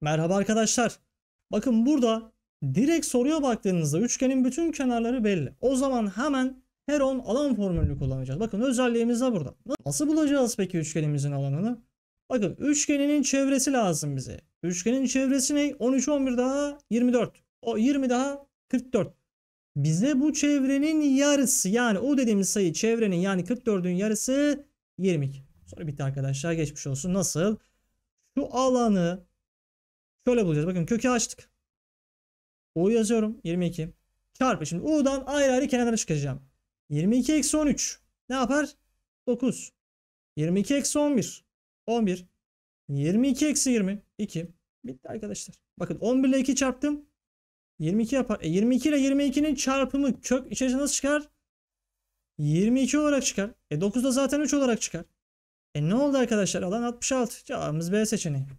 Merhaba arkadaşlar. Bakın burada direkt soruya baktığınızda üçgenin bütün kenarları belli. O zaman hemen her 10 alan formülünü kullanacağız. Bakın özelliğimiz de burada. Nasıl bulacağız peki üçgenimizin alanını? Bakın üçgeninin çevresi lazım bize. Üçgenin çevresi ne? 13, 11 daha 24. O 20 daha 44. Bize bu çevrenin yarısı yani o dediğimiz sayı çevrenin yani 44'ün yarısı 22. Sonra bitti arkadaşlar geçmiş olsun. Nasıl? Şu alanı Şöyle bulacağız. Bakın kökü açtık. U yazıyorum. 22. Çarpı. Şimdi U'dan ayrı ayrı kenara çıkacağım. 22 eksi 13. Ne yapar? 9. 22 eksi 11. 11. 22 eksi 20. 2. Bitti arkadaşlar. Bakın 11 ile 2 çarptım. 22 yapar. E 22 ile 22'nin çarpımı kök içerisinde nasıl çıkar? 22 olarak çıkar. E 9 da zaten 3 olarak çıkar. E ne oldu arkadaşlar? Alan 66. Cevabımız B seçeneği.